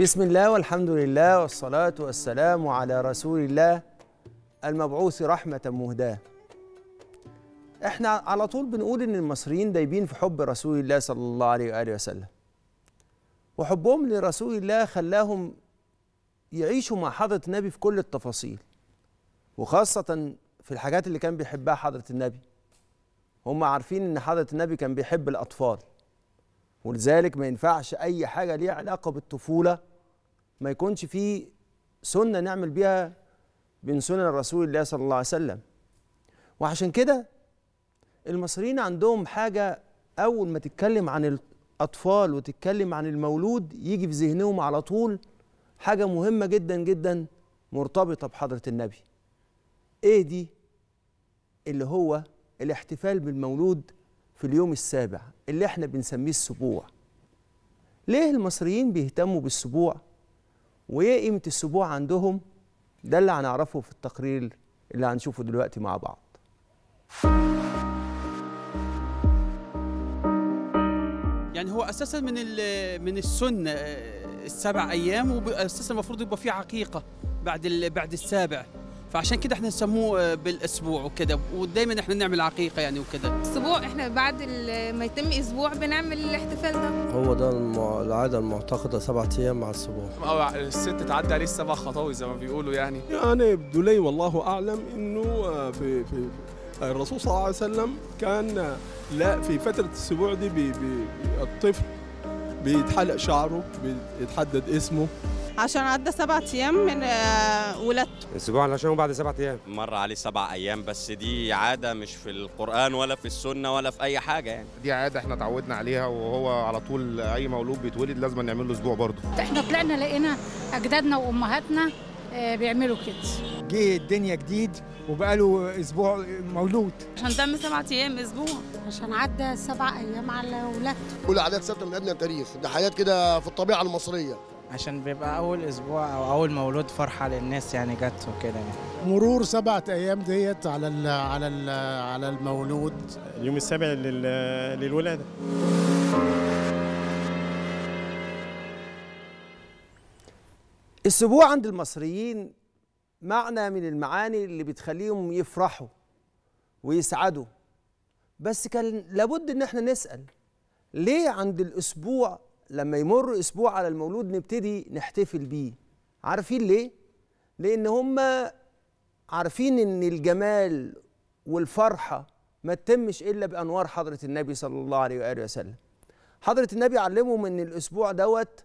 بسم الله والحمد لله والصلاة والسلام على رسول الله المبعوث رحمة مهداة احنا على طول بنقول ان المصريين دايبين في حب رسول الله صلى الله عليه وآله وسلم وحبهم لرسول الله خلاهم يعيشوا مع حضرة النبي في كل التفاصيل وخاصة في الحاجات اللي كان بيحبها حضرة النبي هم عارفين ان حضرة النبي كان بيحب الأطفال ولذلك ما ينفعش أي حاجة ليها علاقة بالطفولة ما يكونش في سنه نعمل بيها من سنن رسول الله صلى الله عليه وسلم وعشان كده المصريين عندهم حاجه اول ما تتكلم عن الاطفال وتتكلم عن المولود يجي في ذهنهم على طول حاجه مهمه جدا جدا مرتبطه بحضره النبي ايه دي اللي هو الاحتفال بالمولود في اليوم السابع اللي احنا بنسميه السبوع ليه المصريين بيهتموا بالسبوع وايه قيمه السبوع عندهم ده اللي هنعرفه في التقرير اللي هنشوفه دلوقتي مع بعض يعني هو اساسا من من السنه آه، السبع ايام واساسا المفروض يبقى في عقيقه بعد بعد السابع فعشان كده احنا نسموه آه، بالاسبوع وكده ودايما احنا نعمل عقيقه يعني وكده اسبوع احنا بعد ما يتم اسبوع بنعمل الاحتفال ده هو ده العاده المعتقده سبعة ايام مع السبوع او الست تعدي عليه السبع خطاوي زي ما بيقولوا يعني يعني يبدو لي والله اعلم انه آه، في في الرسول صلى الله عليه وسلم كان آه، لا في فتره السبوع دي بي بي الطفل بيتحلق شعره بيتحدد اسمه عشان عدى سبعة أيام من آه، ولادته اسبوع عشان بعد سبعة أيام مر عليه سبع أيام بس دي عادة مش في القرآن ولا في السنة ولا في أي حاجة يعني دي عادة احنا اتعودنا عليها وهو على طول أي مولود بيتولد لازم نعمل له أسبوع برضه احنا طلعنا لقينا أجدادنا وأمهاتنا آه، بيعملوا كده جه الدنيا جديد وبقاله اسبوع مولود عشان تم سبعة ايام اسبوع عشان عدى سبع ايام على ولادته كل عادات ثابته من ادنى التاريخ ده حاجات كده في الطبيعه المصريه عشان بيبقى أول أسبوع أو أول مولود فرحة للناس يعني جت وكده يعني. مرور سبعة أيام ديت على ال على ال على المولود اليوم السابع للولادة السبوع عند المصريين معنى من المعاني اللي بتخليهم يفرحوا ويسعدوا بس كان لابد ان احنا نسال ليه عند الاسبوع لما يمر اسبوع على المولود نبتدي نحتفل بيه عارفين ليه لان هم عارفين ان الجمال والفرحه ما تتمش الا بانوار حضره النبي صلى الله عليه واله وسلم حضره النبي علمهم ان الاسبوع دوت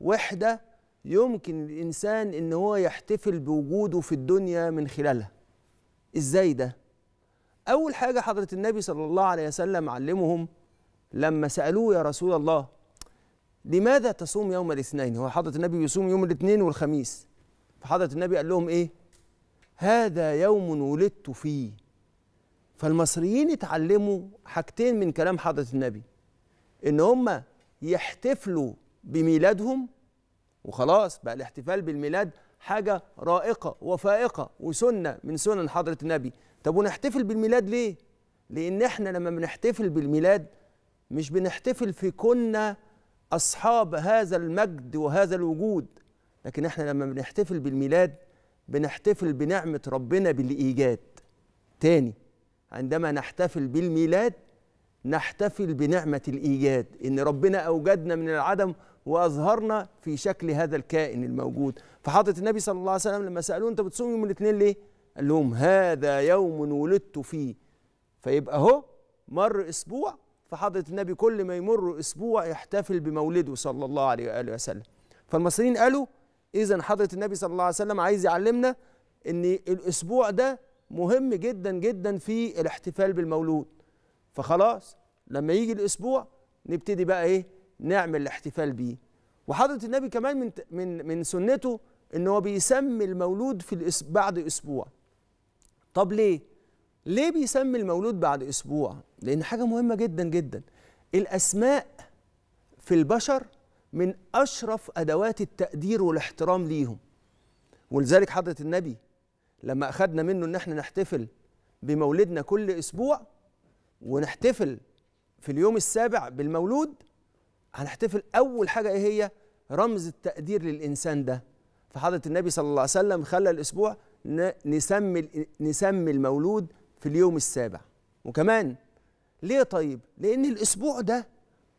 وحده يمكن الانسان ان هو يحتفل بوجوده في الدنيا من خلالها ازاي ده اول حاجه حضره النبي صلى الله عليه وسلم علمهم لما سالوه يا رسول الله لماذا تصوم يوم الاثنين هو حضرة النبي يصوم يوم الاثنين والخميس فحضرة النبي قال لهم إيه هذا يوم ولدت فيه فالمصريين اتعلموا حاجتين من كلام حضرة النبي إن هم يحتفلوا بميلادهم وخلاص بقى الاحتفال بالميلاد حاجة رائقة وفائقة وسنة من سنن حضرة النبي طب ونحتفل بالميلاد ليه؟ لأن احنا لما بنحتفل بالميلاد مش بنحتفل في كنا أصحاب هذا المجد وهذا الوجود لكن احنا لما بنحتفل بالميلاد بنحتفل بنعمة ربنا بالإيجاد تاني عندما نحتفل بالميلاد نحتفل بنعمة الإيجاد إن ربنا أوجدنا من العدم وأظهرنا في شكل هذا الكائن الموجود فحضرة النبي صلى الله عليه وسلم لما سألوه أنت بتصوم يوم الاثنين ليه؟ قال لهم هذا يوم ولدت فيه فيبقى أهو مر أسبوع فحضرة النبي كل ما يمر أسبوع يحتفل بمولده صلى الله عليه وآله وسلم فالمصريين قالوا إذا حضرة النبي صلى الله عليه وسلم عايز يعلمنا أن الأسبوع ده مهم جدا جدا في الاحتفال بالمولود فخلاص لما يجي الأسبوع نبتدي بقى إيه نعمل الاحتفال بيه وحضرة النبي كمان من من من سنته ان هو بيسمي المولود في بعد اسبوع طب ليه ليه بيسمي المولود بعد اسبوع لان حاجه مهمه جدا جدا الاسماء في البشر من اشرف ادوات التقدير والاحترام ليهم ولذلك حضره النبي لما اخذنا منه ان احنا نحتفل بمولدنا كل اسبوع ونحتفل في اليوم السابع بالمولود هنحتفل اول حاجه ايه هي رمز التقدير للانسان ده فحضره النبي صلى الله عليه وسلم خلى الاسبوع نسمي نسمي المولود في اليوم السابع وكمان ليه طيب لان الاسبوع ده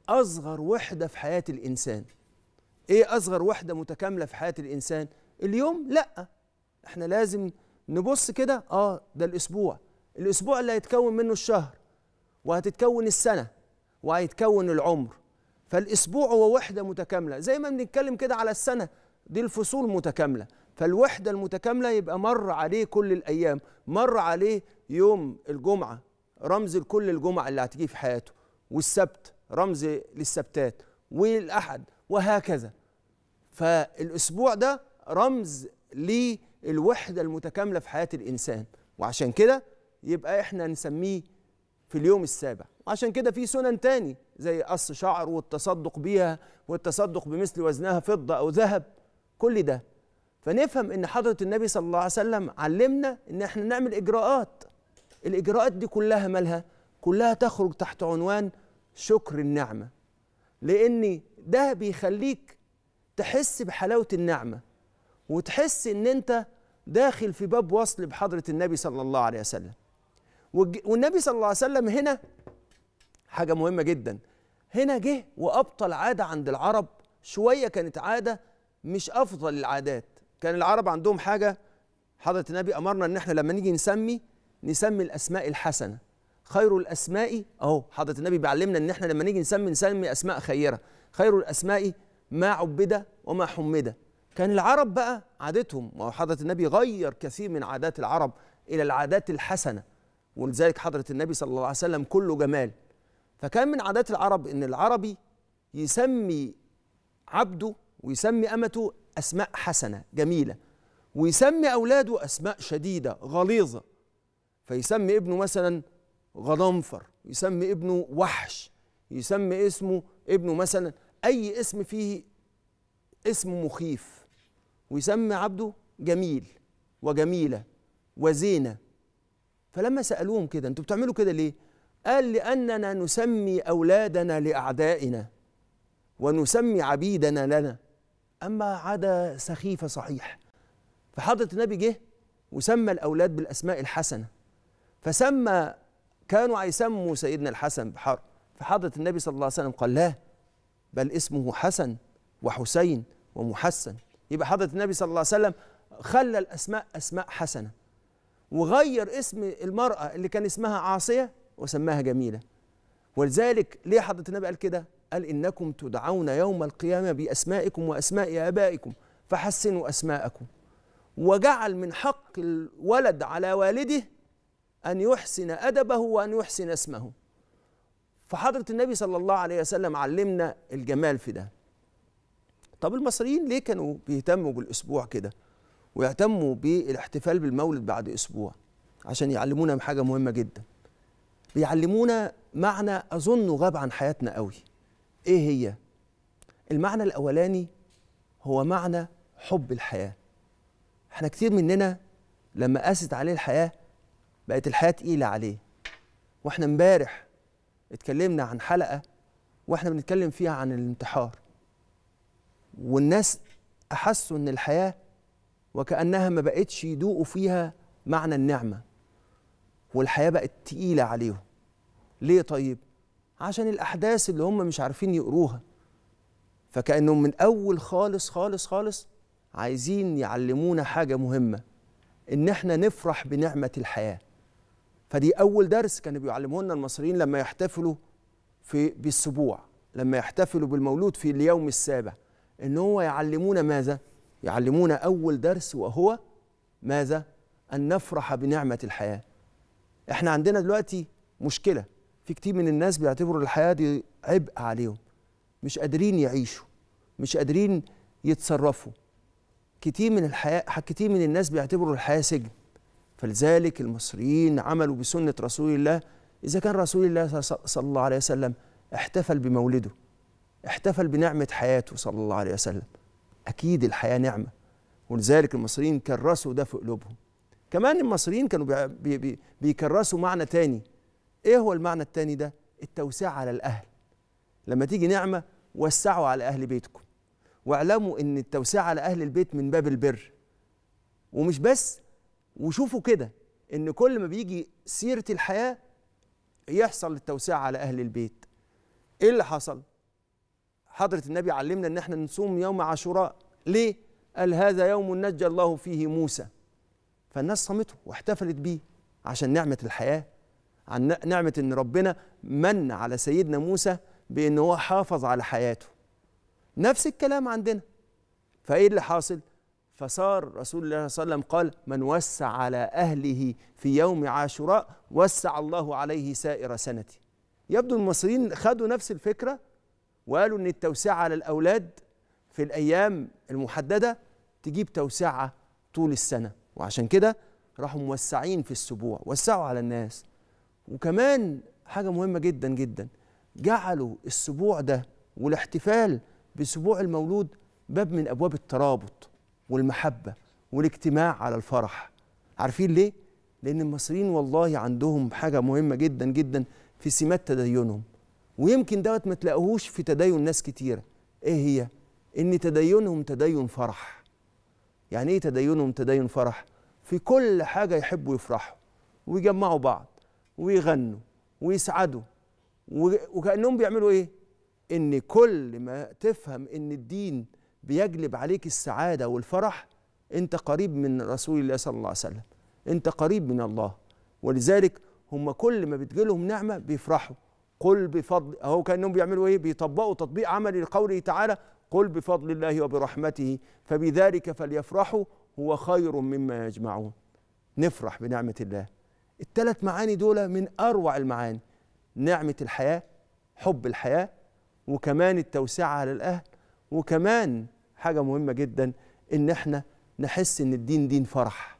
اصغر وحده في حياه الانسان ايه اصغر وحده متكامله في حياه الانسان اليوم لا احنا لازم نبص كده اه ده الاسبوع الاسبوع اللي هيتكون منه الشهر وهتتكون السنه وهيتكون العمر فالاسبوع هو وحده متكامله زي ما بنتكلم كده على السنه دي الفصول متكامله فالوحدة المتكاملة يبقى مر عليه كل الأيام مر عليه يوم الجمعة رمز لكل الجمعة اللي هتجيه في حياته والسبت رمز للسبتات والأحد وهكذا فالأسبوع ده رمز للوحدة المتكاملة في حياة الإنسان وعشان كده يبقى إحنا نسميه في اليوم السابع وعشان كده في سنن تاني زي قص شعر والتصدق بيها والتصدق بمثل وزنها فضة أو ذهب كل ده فنفهم ان حضره النبي صلى الله عليه وسلم علمنا ان احنا نعمل اجراءات الاجراءات دي كلها مالها كلها تخرج تحت عنوان شكر النعمه لان ده بيخليك تحس بحلاوه النعمه وتحس ان انت داخل في باب وصل بحضره النبي صلى الله عليه وسلم والنبي صلى الله عليه وسلم هنا حاجه مهمه جدا هنا جه وابطل عاده عند العرب شويه كانت عاده مش افضل العادات كان العرب عندهم حاجه حضره النبي امرنا ان احنا لما نيجي نسمي نسمي الاسماء الحسنه خير الاسماء اهو حضره النبي بيعلمنا ان احنا لما نيجي نسمي نسمي اسماء خيره خير الاسماء ما عبد وما حمد كان العرب بقى عادتهم وحضره النبي غير كثير من عادات العرب الى العادات الحسنه ولذلك حضره النبي صلى الله عليه وسلم كله جمال فكان من عادات العرب ان العربي يسمي عبده ويسمي امته أسماء حسنة جميلة ويسمي أولاده أسماء شديدة غليظة فيسمي ابنه مثلا غضنفر يسمي ابنه وحش يسمي اسمه ابنه مثلا أي اسم فيه اسم مخيف ويسمي عبده جميل وجميلة وزينة فلما سألوهم كده انتوا بتعملوا كده ليه؟ قال لأننا نسمي أولادنا لأعدائنا ونسمي عبيدنا لنا أما عدا سخيفة صحيح فحضرة النبي جه وسمى الأولاد بالأسماء الحسنة فسمى كانوا هيسموا سيدنا الحسن بحر فحضرة النبي صلى الله عليه وسلم قال لا بل اسمه حسن وحسين ومحسن يبقى حضرة النبي صلى الله عليه وسلم خلى الأسماء أسماء حسنة وغير اسم المرأة اللي كان اسمها عاصية وسماها جميلة ولذلك ليه حضرة النبي قال كده قال إنكم تدعون يوم القيامة بأسمائكم وأسماء آبائكم فحسنوا أسماءكم وجعل من حق الولد على والده أن يحسن أدبه وأن يحسن اسمه فحضرة النبي صلى الله عليه وسلم علمنا الجمال في ده طب المصريين ليه كانوا بيهتموا بالأسبوع كده ويهتموا بالاحتفال بالمولد بعد أسبوع عشان يعلمونا حاجة مهمة جدا بيعلمونا معنى أظنه غاب عن حياتنا قوي ايه هي المعنى الاولاني هو معنى حب الحياه احنا كتير مننا لما قاست عليه الحياه بقت الحياه تقيله عليه واحنا امبارح اتكلمنا عن حلقه واحنا بنتكلم فيها عن الانتحار والناس احسوا ان الحياه وكانها ما بقتش يدوقوا فيها معنى النعمه والحياه بقت تقيله عليهم ليه طيب عشان الأحداث اللي هم مش عارفين يقروها فكأنهم من أول خالص خالص خالص عايزين يعلمونا حاجة مهمة إن إحنا نفرح بنعمة الحياة فدي أول درس كانوا بيعلموه لنا المصريين لما يحتفلوا في بالسبوع لما يحتفلوا بالمولود في اليوم السابع إن هو يعلمونا ماذا؟ يعلمونا أول درس وهو ماذا؟ أن نفرح بنعمة الحياة إحنا عندنا دلوقتي مشكلة في كتير من الناس بيعتبروا الحياه دي عبء عليهم مش قادرين يعيشوا مش قادرين يتصرفوا كتير من الحياه كتير من الناس بيعتبروا الحياه سجن فلذلك المصريين عملوا بسنه رسول الله اذا كان رسول الله صلى الله عليه وسلم احتفل بمولده احتفل بنعمه حياته صلى الله عليه وسلم اكيد الحياه نعمه ولذلك المصريين كرسوا ده في قلوبهم كمان المصريين كانوا بيكرسوا معنى تاني ايه هو المعنى الثاني ده التوسعة على الأهل لما تيجي نعمة وسعوا على أهل بيتكم واعلموا ان التوسعة على أهل البيت من باب البر ومش بس وشوفوا كده ان كل ما بيجي سيرة الحياة يحصل التوسعة على أهل البيت ايه اللي حصل حضرة النبي علمنا ان احنا نصوم يوم عاشوراء ليه قال هذا يوم نجى الله فيه موسى فالناس صامته واحتفلت بيه عشان نعمة الحياة عن نعمة إن ربنا من على سيدنا موسى بإن هو حافظ على حياته نفس الكلام عندنا فإيه اللي حاصل؟ فصار رسول الله صلى الله عليه وسلم قال من وسع على أهله في يوم عاشوراء وسع الله عليه سائر سنتي يبدو المصريين خدوا نفس الفكرة وقالوا أن التوسعة على الأولاد في الأيام المحددة تجيب توسعة طول السنة وعشان كده راحوا موسعين في السبوع وسعوا على الناس وكمان حاجه مهمه جدا جدا جعلوا السبوع ده والاحتفال بسبوع المولود باب من ابواب الترابط والمحبه والاجتماع على الفرح عارفين ليه لان المصريين والله عندهم حاجه مهمه جدا جدا في سمات تدينهم ويمكن دوت ما تلاقوهوش في تدين ناس كتيره ايه هي ان تدينهم تدين فرح يعني ايه تدينهم تدين فرح في كل حاجه يحبوا يفرحوا ويجمعوا بعض ويغنوا ويسعدوا وكأنهم بيعملوا إيه؟ إن كل ما تفهم إن الدين بيجلب عليك السعادة والفرح أنت قريب من رسول الله صلى الله عليه وسلم أنت قريب من الله ولذلك هم كل ما بتجيلهم نعمة بيفرحوا قل بفضل أهو كأنهم بيعملوا إيه؟ بيطبقوا تطبيق عملي لقوله تعالى قل بفضل الله وبرحمته فبذلك فليفرحوا هو خير مما يجمعون نفرح بنعمة الله الثلاث معاني دول من اروع المعاني نعمه الحياه حب الحياه وكمان التوسعه على الاهل وكمان حاجه مهمه جدا ان احنا نحس ان الدين دين فرح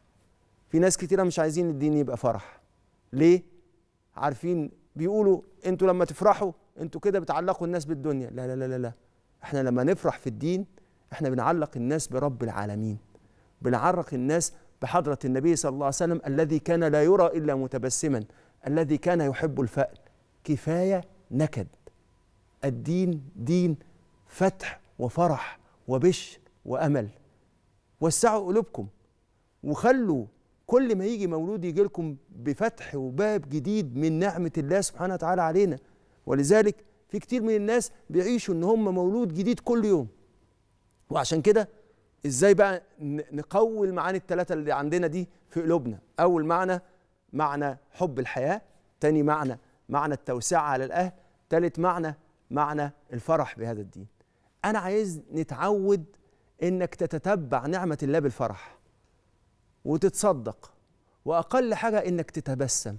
في ناس كتيره مش عايزين الدين يبقى فرح ليه عارفين بيقولوا انتوا لما تفرحوا انتوا كده بتعلقوا الناس بالدنيا لا لا لا لا, احنا لما نفرح في الدين احنا بنعلق الناس برب العالمين بنعرق الناس بحضرة النبي صلى الله عليه وسلم الذي كان لا يرى إلا متبسما الذي كان يحب الفأل كفاية نكد الدين دين فتح وفرح وبش وأمل وسعوا قلوبكم وخلوا كل ما يجي مولود يجي لكم بفتح وباب جديد من نعمة الله سبحانه وتعالى علينا ولذلك في كتير من الناس بيعيشوا ان هم مولود جديد كل يوم وعشان كده ازاي بقى نقوي المعاني الثلاثه اللي عندنا دي في قلوبنا اول معنى معنى حب الحياه تاني معنى معنى التوسعه على الاهل تالت معنى معنى الفرح بهذا الدين انا عايز نتعود انك تتتبع نعمه الله بالفرح وتتصدق واقل حاجه انك تتبسم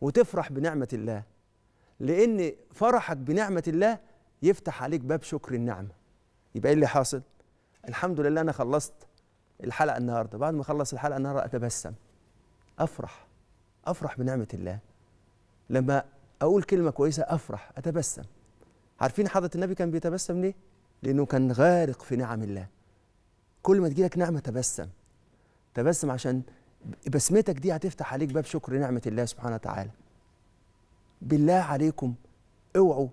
وتفرح بنعمه الله لان فرحك بنعمه الله يفتح عليك باب شكر النعمه يبقى ايه اللي حاصل الحمد لله انا خلصت الحلقه النهارده بعد ما اخلص الحلقه النهارده اتبسم افرح افرح بنعمه الله لما اقول كلمه كويسه افرح اتبسم عارفين حضره النبي كان بيتبسم ليه لانه كان غارق في نعم الله كل ما تجيلك نعمه تبسم تبسم عشان بسمتك دي هتفتح عليك باب شكر نعمه الله سبحانه وتعالى بالله عليكم اوعوا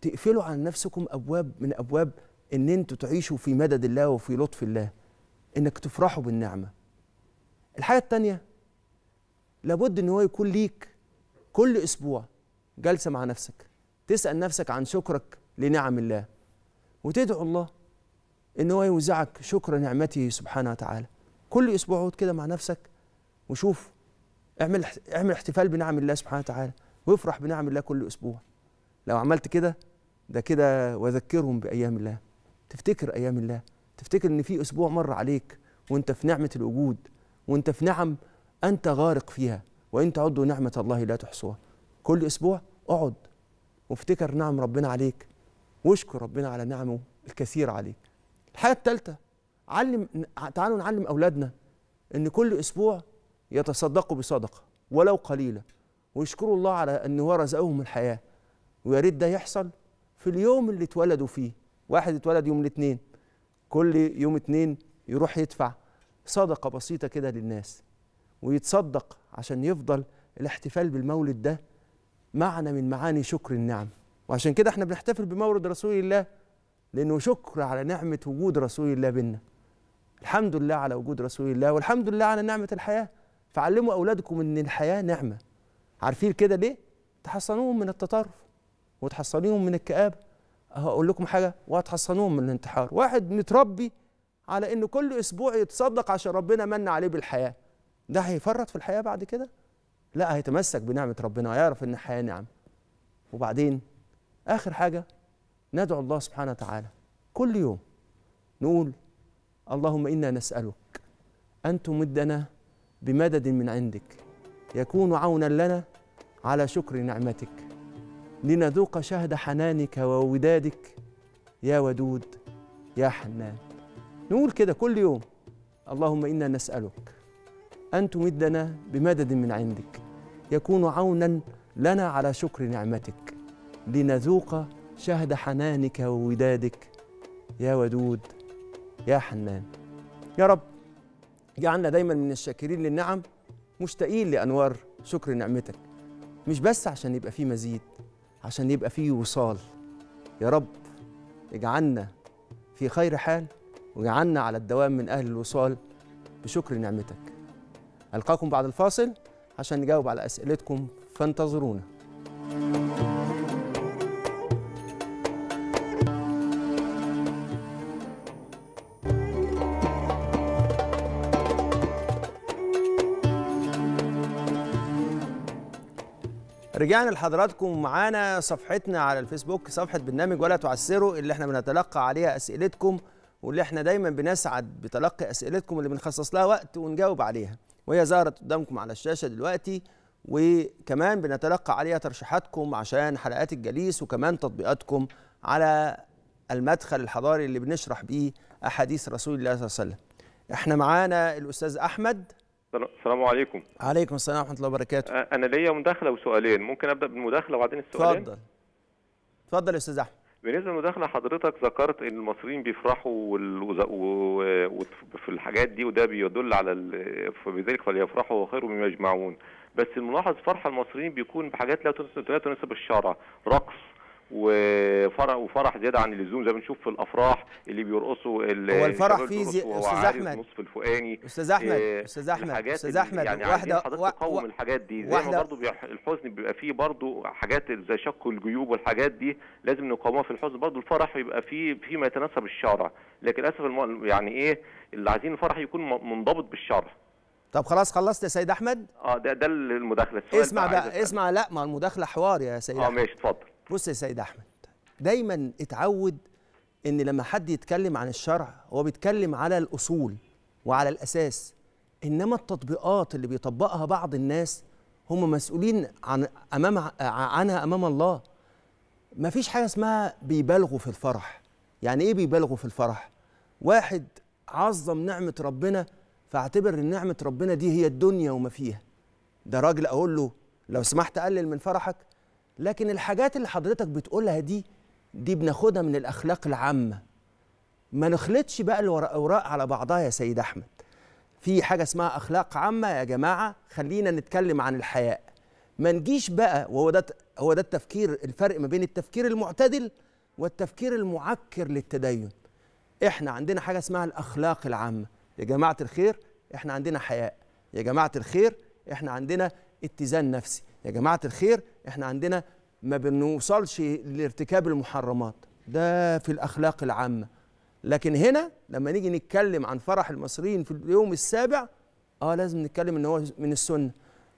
تقفلوا عن نفسكم ابواب من ابواب ان انتوا تعيشوا في مدد الله وفي لطف الله انك تفرحوا بالنعمه الحاجه الثانيه لابد ان هو يكون ليك كل اسبوع جلسه مع نفسك تسال نفسك عن شكرك لنعم الله وتدعو الله ان هو يوزعك شكر نعمته سبحانه وتعالى كل اسبوع اقعد كده مع نفسك وشوف اعمل اعمل احتفال بنعم الله سبحانه وتعالى وافرح بنعم الله كل اسبوع لو عملت كده ده كده واذكرهم بايام الله تفتكر ايام الله تفتكر ان في اسبوع مر عليك وانت في نعمه الوجود وانت في نعم انت غارق فيها وان تعدوا نعمه الله لا تحصوها كل اسبوع اقعد وافتكر نعم ربنا عليك واشكر ربنا على نعمه الكثير عليك الحاجه الثالثه علم تعالوا نعلم اولادنا ان كل اسبوع يتصدقوا بصدقه ولو قليله ويشكروا الله على ان هو رزقهم الحياه ويا ريت ده يحصل في اليوم اللي اتولدوا فيه واحد اتولد يوم الاثنين كل يوم اثنين يروح يدفع صدقة بسيطة كده للناس ويتصدق عشان يفضل الاحتفال بالمولد ده معنى من معاني شكر النعم وعشان كده احنا بنحتفل بمولد رسول الله لأنه شكر على نعمة وجود رسول الله بينا الحمد لله على وجود رسول الله والحمد لله على نعمة الحياة فعلموا أولادكم إن الحياة نعمة عارفين كده ليه؟ تحصنوهم من التطرف وتحصنوهم من الكآبة هقول لكم حاجه وهتحصنوهم من الانتحار واحد متربي على انه كل اسبوع يتصدق عشان ربنا من عليه بالحياه ده هيفرط في الحياه بعد كده لا هيتمسك بنعمه ربنا ويعرف ان الحياه نعم وبعدين اخر حاجه ندعو الله سبحانه وتعالى كل يوم نقول اللهم انا نسالك ان تمدنا بمدد من عندك يكون عونا لنا على شكر نعمتك لنذوق شهد حنانك وودادك يا ودود يا حنان نقول كده كل يوم اللهم إنا نسألك أن تمدنا بمدد من عندك يكون عونا لنا على شكر نعمتك لنذوق شهد حنانك وودادك يا ودود يا حنان يا رب جعلنا دايما من الشاكرين للنعم مشتاقين لأنوار شكر نعمتك مش بس عشان يبقى فيه مزيد عشان يبقى فيه وصال يا رب اجعلنا في خير حال واجعلنا على الدوام من أهل الوصال بشكر نعمتك ألقاكم بعد الفاصل عشان نجاوب على أسئلتكم فانتظرونا رجعنا لحضراتكم معانا صفحتنا على الفيسبوك صفحه برنامج ولا تعسروا اللي احنا بنتلقى عليها اسئلتكم واللي احنا دايما بنسعد بتلقي اسئلتكم اللي بنخصص لها وقت ونجاوب عليها وهي ظهرت قدامكم على الشاشه دلوقتي وكمان بنتلقى عليها ترشيحاتكم عشان حلقات الجليس وكمان تطبيقاتكم على المدخل الحضاري اللي بنشرح بيه احاديث رسول الله صلى الله عليه وسلم احنا معانا الاستاذ احمد السلام عليكم عليكم السلام ورحمه الله وبركاته انا ليا مداخله وسؤالين ممكن ابدا بالمداخله وبعدين السؤالين اتفضل اتفضل يا استاذ احمد بالنسبه للمداخله حضرتك ذكرت ان المصريين بيفرحوا في الحاجات دي وده بيدل على فبذلك فليفرحوا خير مما يجمعون بس الملاحظ فرح المصريين بيكون بحاجات لا تناسب الشرع رقص وفرح وفرح زياده عن اللزوم زي ما بنشوف في الافراح اللي بيرقصوا هو الفرح فيه زي... استاذ احمد نصف الفوقاني استاذ احمد إيه استاذ احمد استاذ احمد يعني واحده حضرتك تقوم و... الحاجات دي زي واحدة... ما برضو بيح... الحزن بيبقى فيه برضو حاجات زي شق الجيوب والحاجات دي لازم نقاومها في الحزن برضو الفرح بيبقى فيه فيما يتناسب الشرع لكن للاسف الم... يعني ايه اللي عايزين الفرح يكون منضبط بالشرع طب خلاص خلصت يا سيد احمد اه ده ده المداخله اسمع بقى اسمع لا ما المداخله حوار يا سيد اه ماشي اتفضل بص يا سيد احمد دايما اتعود ان لما حد يتكلم عن الشرع هو بيتكلم على الاصول وعلى الاساس انما التطبيقات اللي بيطبقها بعض الناس هم مسؤولين عن امام عنها امام الله ما فيش حاجه اسمها بيبالغوا في الفرح يعني ايه بيبالغوا في الفرح واحد عظم نعمه ربنا فاعتبر ان نعمه ربنا دي هي الدنيا وما فيها ده راجل اقول له لو سمحت قلل من فرحك لكن الحاجات اللي حضرتك بتقولها دي دي بناخدها من الاخلاق العامه ما نخلطش بقى الاوراق على بعضها يا سيد احمد في حاجه اسمها اخلاق عامه يا جماعه خلينا نتكلم عن الحياء ما نجيش بقى وهو ده هو ده التفكير الفرق ما بين التفكير المعتدل والتفكير المعكر للتدين احنا عندنا حاجه اسمها الاخلاق العامه يا جماعه الخير احنا عندنا حياء يا جماعه الخير احنا عندنا اتزان نفسي يا جماعه الخير احنا عندنا ما بنوصلش لارتكاب المحرمات ده في الاخلاق العامه لكن هنا لما نيجي نتكلم عن فرح المصريين في اليوم السابع اه لازم نتكلم ان هو من السنه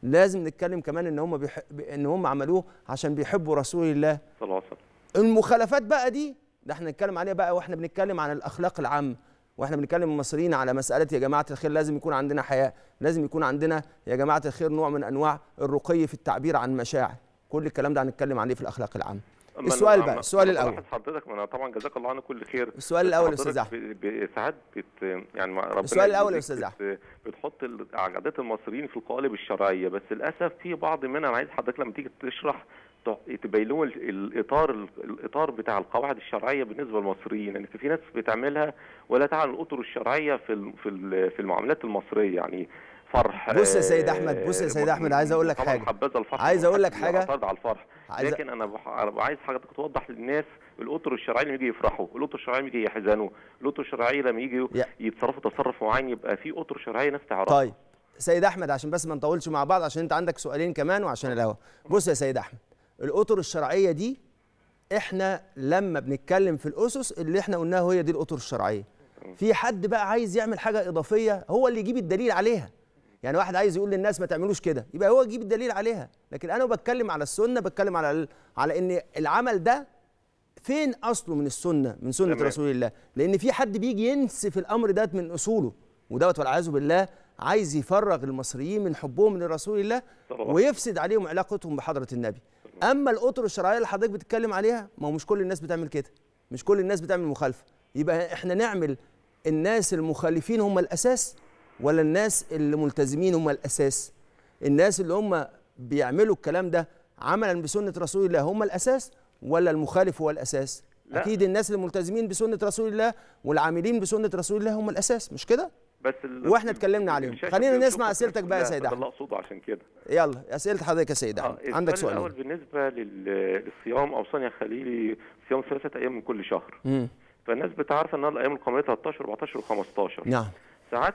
لازم نتكلم كمان ان هم بيح... ان هم عملوه عشان بيحبوا رسول الله صلى الله عليه وسلم المخالفات بقى دي ده احنا نتكلم عليها بقى واحنا بنتكلم عن الاخلاق العامه واحنا بنتكلم المصريين على مساله يا جماعه الخير لازم يكون عندنا حياء لازم يكون عندنا يا جماعه الخير نوع من انواع الرقي في التعبير عن مشاعر كل الكلام ده هنتكلم عليه في الاخلاق العامه السؤال بقى السؤال الاول حضرتك ما انا طبعا جزاك الله عنه كل خير السؤال الاول يا استاذ احمد ساعات بت يعني ربنا السؤال الاول يا استاذ احمد بتحط عادات المصريين في القوالب الشرعيه بس للاسف في بعض منها انا عايز حضرتك لما تيجي تشرح تبين لهم الاطار الاطار بتاع القواعد الشرعيه بالنسبه للمصريين يعني في ناس بتعملها ولا تعمل الاطر الشرعيه في في المعاملات المصريه يعني فرح بص يا سيد آه، احمد بص يا سيد احمد عايز اقول لك حاجه عايز اقول لك حاجه على الفرح عايز لكن انا بح... عايز حضرتك توضح للناس القطر الشرعي لما يجي يفرحوا القطر الشرعي لما يجي يحزنوا القطر الشرعي لما يجي يتصرفوا تصرف معين يبقى في قطر شرعي ناس تعرفه طيب سيد احمد عشان بس ما نطولش مع بعض عشان انت عندك سؤالين كمان وعشان الهوا بص يا سيد احمد القطر الشرعيه دي احنا لما بنتكلم في الاسس اللي احنا قلناها هي دي القطر الشرعيه في حد بقى عايز يعمل حاجه اضافيه هو اللي يجيب الدليل عليها يعني واحد عايز يقول للناس ما تعملوش كده يبقى هو يجيب الدليل عليها لكن انا بتكلم على السنه بتكلم على على ان العمل ده فين اصله من السنه من سنه تمام. رسول الله لان في حد بيجي ينسف الامر ده من اصوله ودوت والعياذ بالله عايز يفرغ المصريين من حبهم لرسول الله ويفسد عليهم علاقتهم بحضره النبي اما الاطر الشرعيه اللي حضرتك بتتكلم عليها ما هو مش كل الناس بتعمل كده مش كل الناس بتعمل مخالفه يبقى احنا نعمل الناس المخالفين هم الاساس ولا الناس اللي ملتزمين هم الاساس الناس اللي هم بيعملوا الكلام ده عملا بسنه رسول الله هم الاساس ولا المخالف هو الاساس لا. اكيد الناس اللي ملتزمين بسنه رسول الله والعاملين بسنه رسول الله هم الاساس مش كده بس واحنا اتكلمنا عليهم خلينا نسمع اسئلتك بقى يا سيد احمد الله اقصده عشان كده يلا اسئله حضرتك يا سيد آه، احمد عندك سؤال الاول بالنسبه للصيام اوصاني يا خليلي صيام ثلاثه ايام من كل شهر امم فالناس بتعرف ان الايام القمريه 13 14 و15 نعم ساعات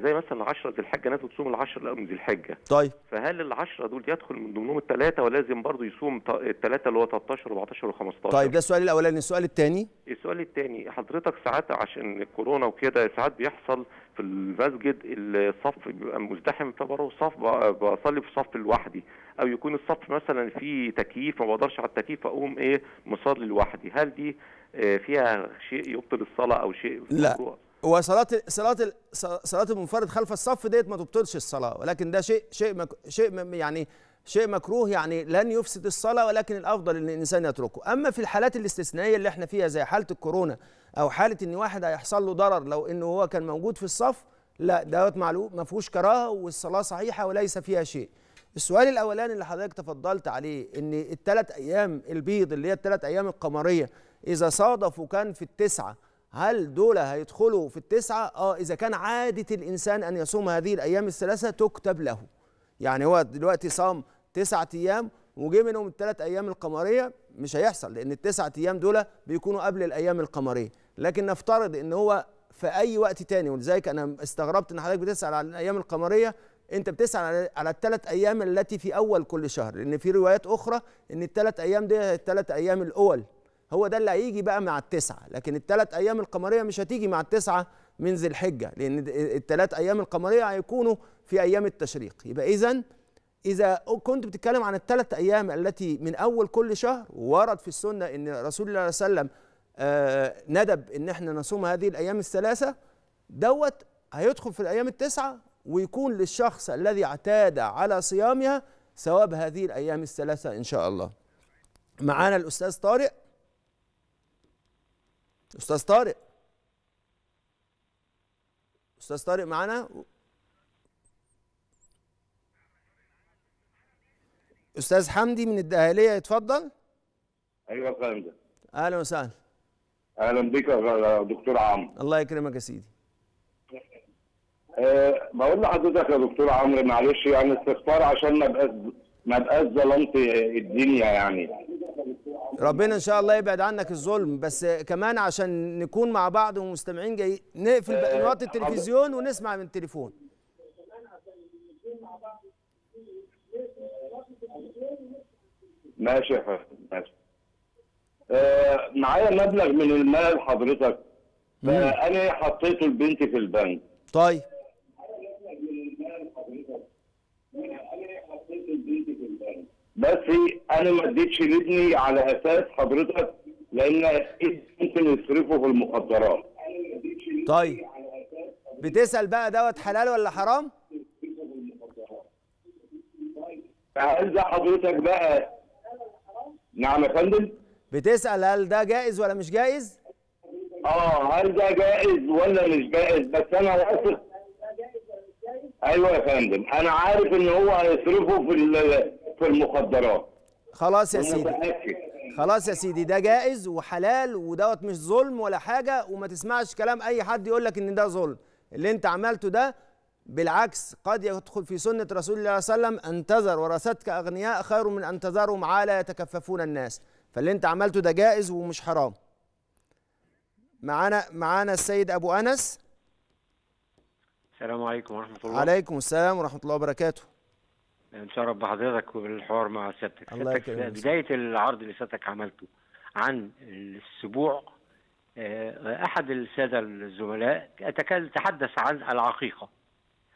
زي مثلا 10 ذي الحجه ناس بتصوم ال10 الاول من ذي الحجه طيب فهل ال10 دول يدخل من ضمنهم الثلاثه ولازم برضه يصوم الثلاثه اللي هو 13 و 14 و15 طيب ده السؤال الاولاني السؤال الثاني السؤال الثاني حضرتك ساعات عشان الكورونا وكده ساعات بيحصل في المسجد الصف بيبقى مزدحم فبروح صف بصلي في صف لوحدي او يكون الصف مثلا فيه تكييف ما بقدرش على التكييف اقوم ايه مصلي لوحدي هل دي آه، فيها شيء يبطل الصلاه او شيء لا وصلاه صلاه صلاه المنفرد خلف الصف ديت ما تبطلش الصلاه ولكن ده شيء شيء شيء يعني شيء مكروه يعني لن يفسد الصلاه ولكن الافضل ان الانسان يتركه اما في الحالات الاستثنائيه اللي احنا فيها زي حاله الكورونا او حاله ان واحد هيحصل له ضرر لو انه هو كان موجود في الصف لا دوت معلوم ما فيهوش كراهه والصلاه صحيحه وليس فيها شيء السؤال الاولاني اللي حضرتك تفضلت عليه ان الثلاث ايام البيض اللي هي الثلاث ايام القمريه اذا صادفوا كان في التسعه هل دول هيدخلوا في التسعة؟ اه إذا كان عادة الإنسان أن يصوم هذه الأيام الثلاثة تكتب له. يعني هو دلوقتي صام تسعة أيام وجه منهم الثلاث أيام القمرية مش هيحصل لأن التسعة أيام دول بيكونوا قبل الأيام القمرية، لكن نفترض إن هو في أي وقت تاني ولذلك أنا استغربت إن حضرتك بتسأل على الأيام القمرية انت بتسأل على الثلاث ايام التي في اول كل شهر لان في روايات اخرى ان الثلاث ايام دي الثلاث ايام الاول هو ده اللي هيجي بقى مع التسعة لكن الثلاث أيام القمرية مش هتيجي مع التسعة من ذي الحجة لأن الثلاث أيام القمرية هيكونوا في أيام التشريق يبقى إذا إذا كنت بتتكلم عن الثلاث أيام التي من أول كل شهر ورد في السنة أن رسول الله صلى الله عليه وسلم آه، ندب أن احنا نصوم هذه الأيام الثلاثة دوت هيدخل في الأيام التسعة ويكون للشخص الذي اعتاد على صيامها ثواب هذه الأيام الثلاثة إن شاء الله معانا الأستاذ طارق استاذ طارق استاذ طارق معانا استاذ حمدي من الدهاليه يتفضل ايوه يا فندم اهلا وسهلا اهلا بك يا دكتور عمرو الله يكرمك يا سيدي أه بقول لحضرتك يا دكتور عمرو معلش يعني استفسار عشان ما ابقاش ما ابقاش ظلمت الدنيا يعني ربنا ان شاء الله يبعد عنك الظلم بس كمان عشان نكون مع بعض ومستمعين جاي نقفل آه، نوطي التلفزيون ونسمع من التليفون ماشي يا فندم ماشي آه معايا مبلغ من المال حضرتك آه، انا حطيته لبنتي في البنك طيب معايا مبلغ من المال حضرتك آه، انا حطيته لبنتي في البنك بس انا ما اديتش لابني على اساس حضرتك لان ممكن يصرفه في المخدرات طيب بتسال بقى دوت حلال ولا حرام؟ هل ده حضرتك بقى نعم يا فندم بتسال هل ده جائز ولا مش جائز؟ اه هل ده جائز ولا مش جائز بس انا واثق ايوه يا فندم انا عارف ان هو هيصرفه في في المخدرات خلاص يا سيدي خلاص يا سيدي ده جائز وحلال ودوت مش ظلم ولا حاجه وما تسمعش كلام اي حد يقول لك ان ده ظلم اللي انت عملته ده بالعكس قد يدخل في سنه رسول الله صلى الله عليه وسلم ان تذر ورثتك اغنياء خير من ان تذرهم عالى يتكففون الناس فاللي انت عملته ده جائز ومش حرام معانا معانا السيد ابو انس السلام عليكم ورحمه الله عليكم السلام ورحمه الله وبركاته نشرف بحضرتك وبالحوار مع سيادتك الله سيادتك بدايه العرض اللي سيادتك عملته عن السبوع آه، احد الساده الزملاء تحدث عن العقيقه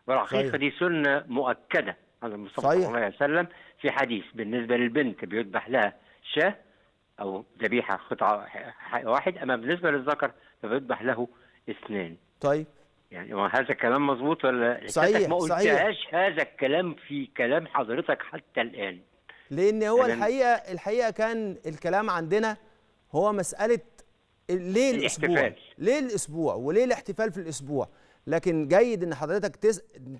والعقيقه صحيح. دي سنه مؤكده على المصطفى صلى الله عليه وسلم في حديث بالنسبه للبنت بيذبح لها شاه او ذبيحه قطعه واحد اما بالنسبه للذكر فبيذبح له اثنين طيب يعني هذا كلام مظبوط ولا صحيح ما قلتهاش هذا الكلام في كلام حضرتك حتى الان لان هو الحقيقه الحقيقه كان الكلام عندنا هو مساله ليه الاسبوع الاحتفال. ليه الاسبوع وليه الاحتفال في الاسبوع لكن جيد ان حضرتك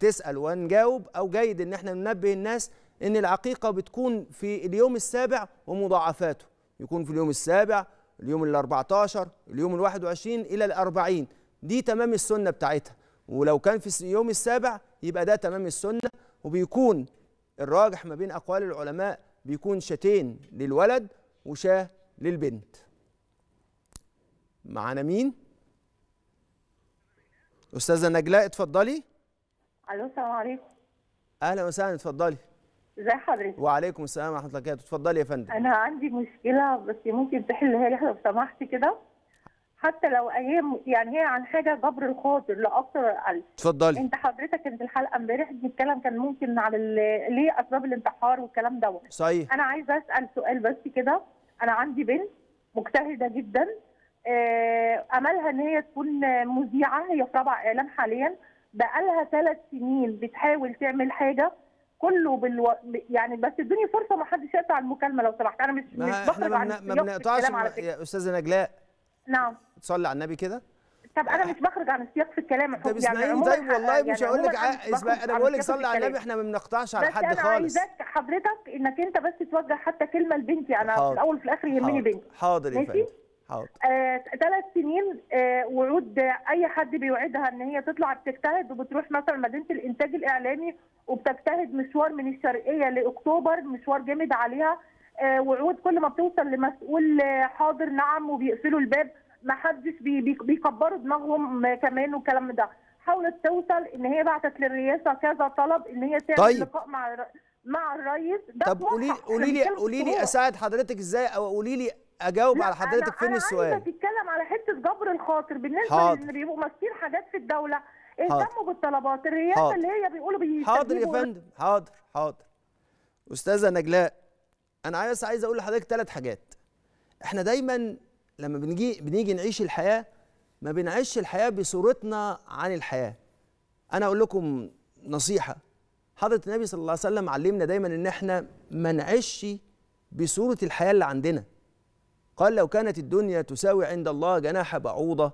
تسال ونجاوب او جيد ان احنا ننبه الناس ان العقيقه بتكون في اليوم السابع ومضاعفاته يكون في اليوم السابع اليوم ال 14 اليوم ال 21 الى ال 40 دي تمام السنه بتاعتها ولو كان في اليوم السابع يبقى ده تمام السنه وبيكون الراجح ما بين اقوال العلماء بيكون شاتين للولد وشاه للبنت معانا مين استاذه نجلاء اتفضلي الو السلام عليكم اهلا وسهلا اتفضلي ازي حضرتك وعليكم السلام ورحمه الله وبركاته اتفضلي يا فندم انا عندي مشكله بس ممكن تحلها لي لو سمحتي كده حتى لو ايام يعني هي عن حاجه جبر الخاطر ولا القلب اتفضلي انت حضرتك في الحلقه امبارح بنتكلم كان ممكن على ليه اسباب الانتحار والكلام دوت صحيح انا عايزه اسال سؤال بس كده انا عندي بنت مجتهده جدا آه، املها ان هي تكون مذيعه هي في رابع اعلام حاليا بقالها ثلاث سنين بتحاول تعمل حاجه كله بالو... يعني بس ادوني فرصه ما حدش يقطع المكالمه لو سمحت انا مش ما مش بخرج عن ما بنقطعش يا استاذه نجلاء نعم تصلي على النبي كده طب انا مش بخرج عن السياق في الكلام طب يعني، اسمعيني طيب والله مش يعني، هقول لك انا بقول لك صلي على النبي احنا ما بنقطعش على حد خالص بس انا عايزك حضرتك انك انت بس توجه حتى كلمه لبنتي انا حاضر. في الاول وفي الاخر يهمني بنتي حاضر يا فندم حاضر ثلاث آه سنين آه وعود اي حد بيوعدها ان هي تطلع بتجتهد وبتروح مثلا مدينه الانتاج الاعلامي وبتجتهد مشوار من الشرقيه لاكتوبر مشوار جامد عليها آه، وعود كل ما بتوصل لمسؤول آه، حاضر نعم وبيقفلوا الباب ما حدش بيكبروا دماغهم آه، كمان والكلام ده حاولت توصل ان هي بعتت للرئاسه كذا طلب ان هي تعمل طيب. لقاء مع مع الرئيس ده طب قولي لي قولي لي قولي لي اساعد حضرتك ازاي او قولي لي اجاوب على حضرتك فين السؤال انت تتكلم على حته جبر الخاطر بالنسبه اللي بيبقوا ماسكين حاجات في الدوله اهتموا بالطلبات الرئاسه اللي هي بيقولوا حاضر يا فندم حاضر حاضر استاذه نجلاء انا عايز عايز اقول لحضرتك ثلاث حاجات احنا دايما لما بنجي بنيجي نعيش الحياه ما بنعيش الحياه بصورتنا عن الحياه انا اقول لكم نصيحه حضره النبي صلى الله عليه وسلم علمنا دايما ان احنا ما نعيش بصوره الحياه اللي عندنا قال لو كانت الدنيا تساوي عند الله جناح بعوضه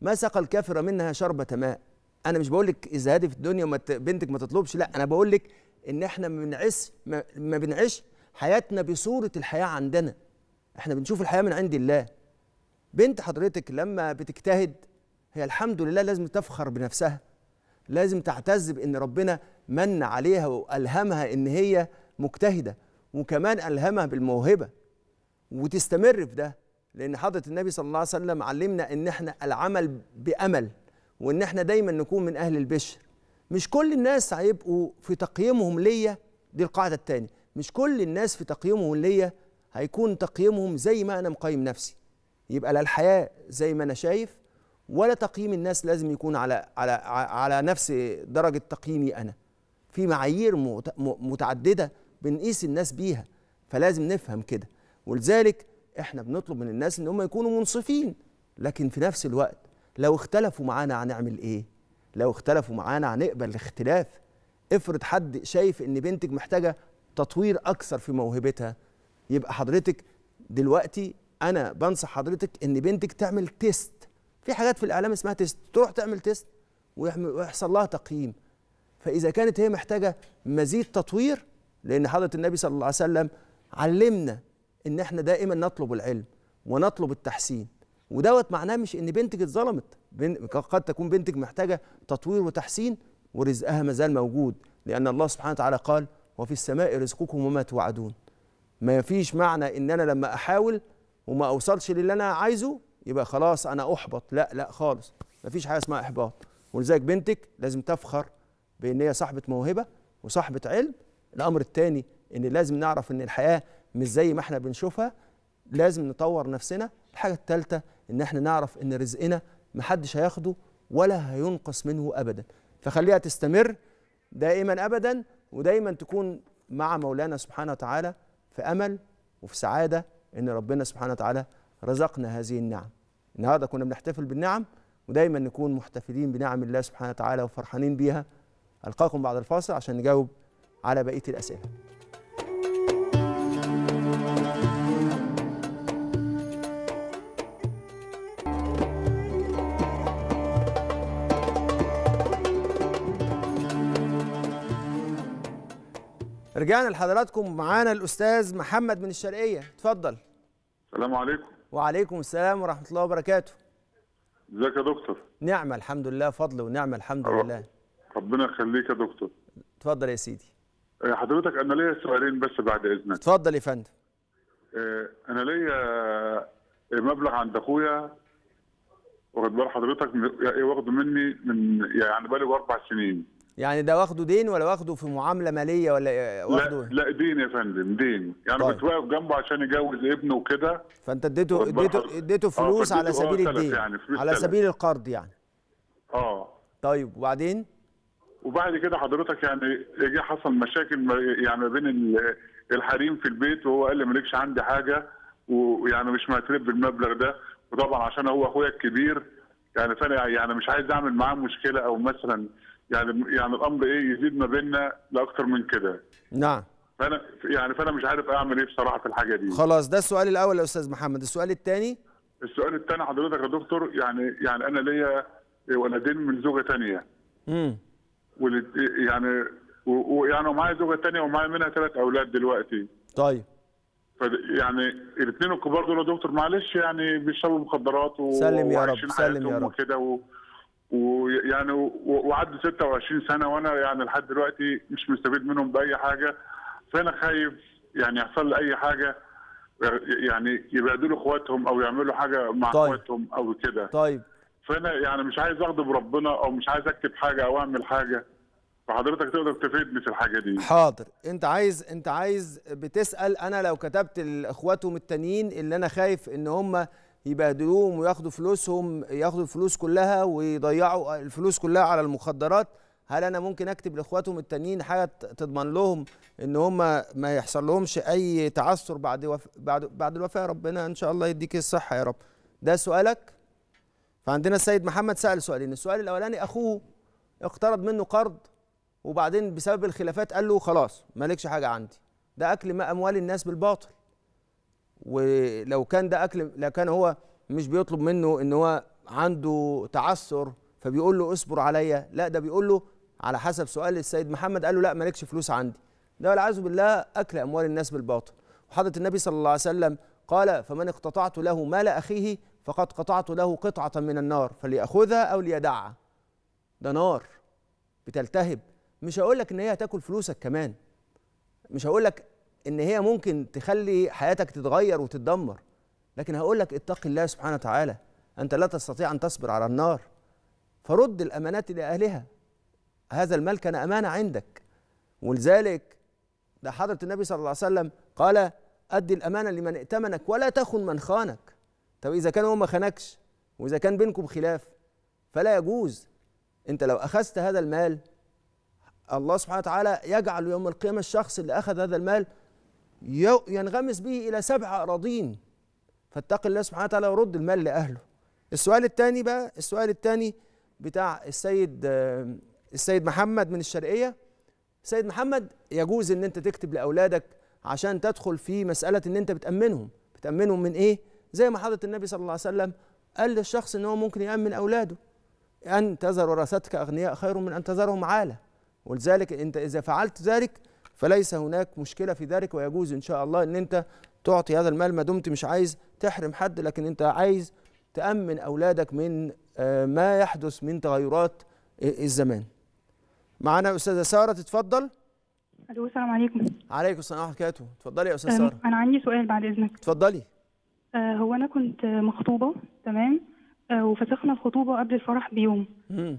ما سقى الكافر منها شربه ماء انا مش بقول لك اذا في الدنيا وما بنتك ما تطلبش لا انا بقول لك ان احنا ما بنعيش ما بنعيش حياتنا بصورة الحياة عندنا احنا بنشوف الحياة من عند الله بنت حضرتك لما بتجتهد هي الحمد لله لازم تفخر بنفسها لازم تعتز بان ربنا من عليها والهمها ان هي مجتهده وكمان الهمها بالموهبه وتستمر في ده لان حضره النبي صلى الله عليه وسلم علمنا ان احنا العمل بامل وان احنا دايما نكون من اهل البشر مش كل الناس هيبقوا في تقييمهم ليا دي القاعده الثانيه مش كل الناس في تقييمهم ليا هيكون تقييمهم زي ما انا مقيم نفسي يبقى لا الحياه زي ما انا شايف ولا تقييم الناس لازم يكون على على على نفس درجه تقييمي انا في معايير متعدده بنقيس الناس بيها فلازم نفهم كده ولذلك احنا بنطلب من الناس ان هم يكونوا منصفين لكن في نفس الوقت لو اختلفوا معانا هنعمل ايه لو اختلفوا معانا هنقبل الاختلاف افرض حد شايف ان بنتك محتاجه تطوير اكثر في موهبتها يبقى حضرتك دلوقتي انا بنصح حضرتك ان بنتك تعمل تيست في حاجات في الاعلام اسمها تيست تروح تعمل تيست ويحصل لها تقييم فاذا كانت هي محتاجه مزيد تطوير لان حضره النبي صلى الله عليه وسلم علمنا ان احنا دائما نطلب العلم ونطلب التحسين ودوت معناه مش ان بنتك اتظلمت قد تكون بنتك محتاجه تطوير وتحسين ورزقها مازال موجود لان الله سبحانه وتعالى قال وفي السماء رزقكم وما توعدون ما فيش معنى ان انا لما احاول وما اوصلش للي انا عايزه يبقى خلاص انا احبط لا لا خالص ما فيش حاجه اسمها احباط ولذلك بنتك لازم تفخر بان هي صاحبه موهبه وصاحبه علم الامر الثاني ان لازم نعرف ان الحياه مش زي ما احنا بنشوفها لازم نطور نفسنا الحاجه الثالثه ان احنا نعرف ان رزقنا محدش هياخده ولا هينقص منه ابدا فخليها تستمر دائما ابدا ودايما تكون مع مولانا سبحانه وتعالى في امل وفي سعاده ان ربنا سبحانه وتعالى رزقنا هذه النعم النهارده كنا بنحتفل بالنعم ودايما نكون محتفلين بنعم الله سبحانه وتعالى وفرحانين بيها القاكم بعد الفاصل عشان نجاوب على بقيه الاسئله رجعنا لحضراتكم معانا الاستاذ محمد من الشرقيه اتفضل السلام عليكم وعليكم السلام ورحمه الله وبركاته ازيك يا دكتور نعمه الحمد لله فضل ونعمه الحمد أه. لله ربنا يخليك يا دكتور اتفضل يا سيدي آه، حضرتك انا ليا سؤالين بس بعد اذنك اتفضل يا فندم آه، انا ليا آه، مبلغ عند اخويا واخد بال حضرتك يعني واخده مني من يعني بقى له اربع سنين يعني ده واخده دين ولا واخده في معامله ماليه ولا إيه؟ واخده لا, إيه؟ لا دين يا فندم دين يعني طيب. بتوقف جنبه عشان يجوز ابنه وكده فانت اديته اديته اديته آه، فلوس على آه، سبيل الدين يعني فلوس على سبيل القرض يعني اه طيب وبعدين وبعد كده حضرتك يعني جه حصل مشاكل يعني ما بين الحريم في البيت وهو قال لي مالكش عندي حاجه ويعني مش معترف بالمبلغ ده وطبعا عشان هو اخويا الكبير يعني فانا يعني-, يعني مش عايز اعمل معاه مشكله او مثلا يعني يعني الامر ايه يزيد ما بيننا لاكثر من كده نعم فانا يعني فانا مش عارف اعمل ايه بصراحه في الحاجه دي خلاص ده السؤال الاول يا استاذ محمد السؤال الثاني السؤال الثاني حضرتك يا دكتور يعني يعني انا ليا ولدين من زوجه ثانيه امم يعني ويعني ومعايا زوجه ثانيه ومعايا منها ثلاث اولاد دلوقتي طيب يعني الاثنين الكبار دول يا دكتور معلش يعني بيشربوا مخدرات سلم يا رب سلم يا رب وكده ويعني و... وعدوا 26 سنه وانا يعني لحد دلوقتي مش مستفيد منهم باي حاجه فانا خايف يعني يحصل لي اي حاجه يعني يبعدوا اخواتهم او يعملوا حاجه مع طيب. اخواتهم او كده طيب فانا يعني مش عايز اغضب ربنا او مش عايز اكتب حاجه او اعمل حاجه فحضرتك تقدر تفيدني في الحاجه دي حاضر انت عايز انت عايز بتسال انا لو كتبت لاخواتهم التانيين اللي انا خايف ان هم يبهدلوهم وياخدوا فلوسهم ياخدوا الفلوس كلها ويضيعوا الفلوس كلها على المخدرات هل انا ممكن اكتب لاخواتهم التانيين حاجه تضمن لهم ان هم ما يحصل لهمش اي تعثر بعد وف... بعد بعد الوفاه ربنا ان شاء الله يديك الصحه يا رب ده سؤالك فعندنا السيد محمد سال سؤالين السؤال الاولاني اخوه اقترض منه قرض وبعدين بسبب الخلافات قال له خلاص مالكش حاجه عندي ده اكل ما اموال الناس بالباطل ولو كان ده اكل لو كان هو مش بيطلب منه ان هو عنده تعثر فبيقول له اصبر عليا لا ده بيقول له على حسب سؤال السيد محمد قال له لا مالكش فلوس عندي ده والعياذ بالله اكل اموال الناس بالباطل وحضره النبي صلى الله عليه وسلم قال فمن اقتطعت له مال اخيه فقد قطعت له قطعه من النار فليأخذها او ليدعها ده نار بتلتهب مش هقول لك ان هي هتاكل فلوسك كمان مش هقول لك ان هي ممكن تخلي حياتك تتغير وتتدمر لكن هقول لك اتق الله سبحانه وتعالى انت لا تستطيع ان تصبر على النار فرد الامانات لاهلها هذا المال كان امانه عندك ولذلك ده حضره النبي صلى الله عليه وسلم قال ادي الامانه لمن ائتمنك ولا تخن من خانك طب اذا كان هو ما خانكش واذا كان بينكم خلاف فلا يجوز انت لو اخذت هذا المال الله سبحانه وتعالى يجعل يوم القيامة الشخص اللي أخذ هذا المال ينغمس به إلى سبع أراضين فاتق الله سبحانه وتعالى ورد المال لأهله السؤال الثاني بقى السؤال الثاني بتاع السيد السيد محمد من الشرقية سيد محمد يجوز ان انت تكتب لاولادك عشان تدخل في مساله ان انت بتامنهم بتامنهم من ايه زي ما حضره النبي صلى الله عليه وسلم قال للشخص ان هو ممكن يامن اولاده ان تذر ورثتك اغنياء خير من ان تذرهم عاله ولذلك انت اذا فعلت ذلك فليس هناك مشكله في ذلك ويجوز ان شاء الله ان انت تعطي هذا المال ما دمت مش عايز تحرم حد لكن انت عايز تامن اولادك من آه، ما يحدث من تغيرات الزمان معانا استاذه ساره تتفضل الو السلام عليكم عليكم السلام ورحمه الله وبركاته اتفضلي يا استاذه ساره انا عندي سؤال بعد اذنك اتفضلي آه، هو انا كنت مخطوبه تمام آه، وفسخنا الخطوبه قبل الفرح بيوم مم.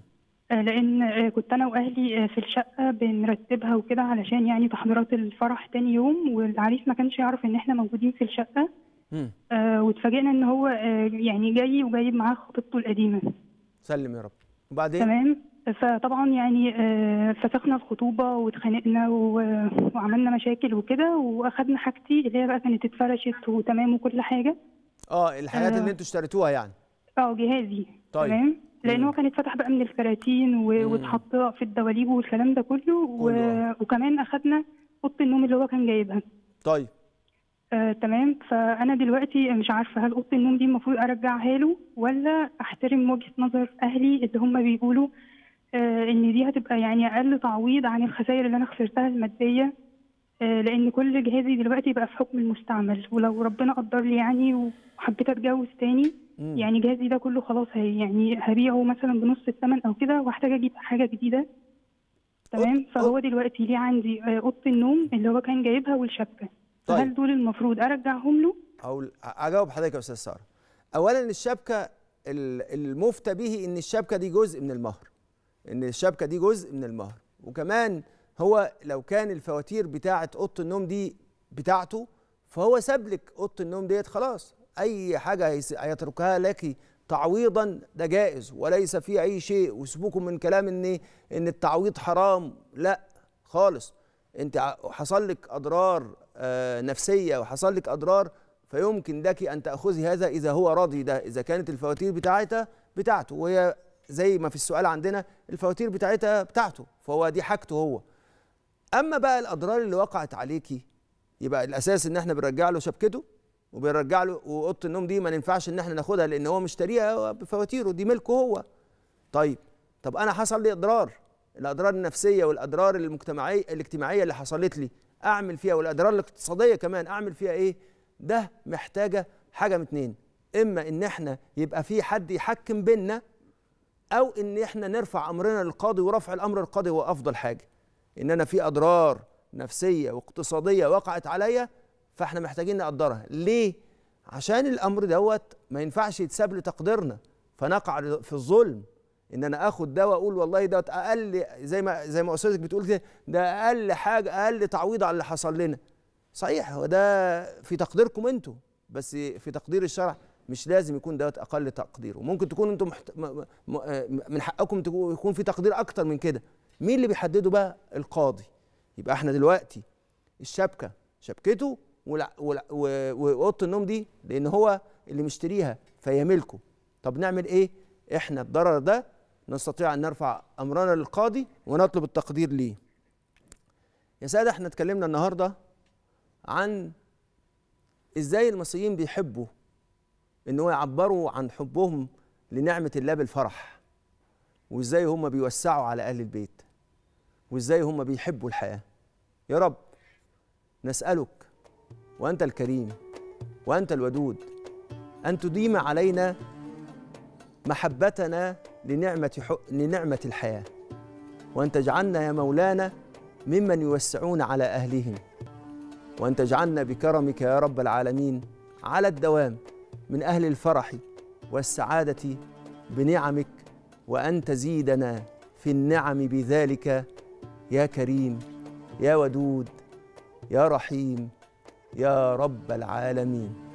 آه، لان آه، كنت انا واهلي آه، في الشقه بنرتبها وكده علشان يعني تحضيرات الفرح تاني يوم والعريس ما كانش يعرف ان احنا موجودين في الشقه واتفاجئنا ان هو يعني جاي وجايب معاه خطيبته القديمه سلم يا رب وبعدين تمام فطبعا يعني فسخنا الخطوبه واتخانقنا وعملنا مشاكل وكده واخدنا حاجتي اللي هي بقى كانت اتفرشت وتمام وكل حاجه اه الحاجات اللي انتوا اشتريتوها يعني اه جهازي طيب تمام لان هو كان اتفتح بقى من الكراتين واتحط في الدواليب والكلام ده كله و... وكمان اخذنا اوضه النوم اللي هو كان جايبها طيب آه، تمام فانا دلوقتي مش عارفه هل اوضه النوم دي المفروض ارجعها له ولا احترم وجهه نظر اهلي اللي هم بيقولوا آه ان دي هتبقى يعني اقل تعويض عن الخسائر اللي انا خسرتها الماديه آه لان كل جهازي دلوقتي بقى في حكم المستعمل ولو ربنا قدر لي يعني وحبيت اتجوز تاني يعني جهازي ده كله خلاص هي يعني هبيعه مثلا بنص الثمن او كده واحتاج اجيب حاجه جديده تمام فهو دلوقتي ليه عندي آه، اوضه النوم اللي هو كان جايبها والشبكه طيب. هل دول المفروض ارجعهم له او اجاوب حضرتك يا استاذ ساره اولا الشبكه المفتى به ان الشبكه دي جزء من المهر ان الشبكه دي جزء من المهر وكمان هو لو كان الفواتير بتاعه اوضه النوم دي بتاعته فهو ساب لك اوضه النوم ديت خلاص أي حاجة هيتركها لك تعويضا ده جائز وليس فيه أي شيء وسيبوكم من كلام إن إن التعويض حرام لا خالص أنت حصل لك أضرار آه، نفسية وحصل لك أضرار فيمكن لك أن تأخذي هذا إذا هو راضي ده إذا كانت الفواتير بتاعتها بتاعته وهي زي ما في السؤال عندنا الفواتير بتاعتها بتاعته فهو دي حاجته هو أما بقى الأضرار اللي وقعت عليكي يبقى الأساس إن إحنا بنرجع له شبكته وبيرجع له واوضه النوم دي ما ينفعش ان احنا ناخدها لان هو مشتريها بفواتيره دي ملكه هو طيب طب انا حصل لي اضرار الاضرار النفسيه والاضرار المجتمعيه الاجتماعيه اللي حصلت لي اعمل فيها والاضرار الاقتصاديه كمان اعمل فيها ايه ده محتاجه حاجه من اتنين اما ان احنا يبقى في حد يحكم بينا او ان احنا نرفع امرنا للقاضي ورفع الامر للقاضي هو افضل حاجه ان انا في اضرار نفسيه واقتصاديه وقعت عليا فاحنا محتاجين نقدرها ليه عشان الامر دوت ما ينفعش يتساب لتقديرنا فنقع في الظلم ان انا اخد ده واقول والله دوت اقل زي ما زي ما استاذك بتقول كده ده اقل حاجه اقل تعويض على اللي حصل لنا صحيح هو ده في تقديركم انتوا بس في تقدير الشرع مش لازم يكون دوت اقل تقدير وممكن تكون انتم محت... م... م... آه، من حقكم يكون في تقدير اكتر من كده مين اللي بيحدده بقى القاضي يبقى احنا دلوقتي الشبكه شبكته واوضه النوم دي لان هو اللي مشتريها فهي ملكه طب نعمل ايه احنا الضرر ده نستطيع ان نرفع امرنا للقاضي ونطلب التقدير ليه يا ساده احنا اتكلمنا النهارده عن ازاي المصريين بيحبوا ان هو يعبروا عن حبهم لنعمه الله بالفرح وازاي هم بيوسعوا على اهل البيت وازاي هم بيحبوا الحياه يا رب نسالك وأنت الكريم وأنت الودود أن تديم علينا محبتنا لنعمة, لنعمة الحياة وأن تجعلنا يا مولانا ممن يوسعون على أهلهم وأن تجعلنا بكرمك يا رب العالمين على الدوام من أهل الفرح والسعادة بنعمك وأن تزيدنا في النعم بذلك يا كريم يا ودود يا رحيم يا رب العالمين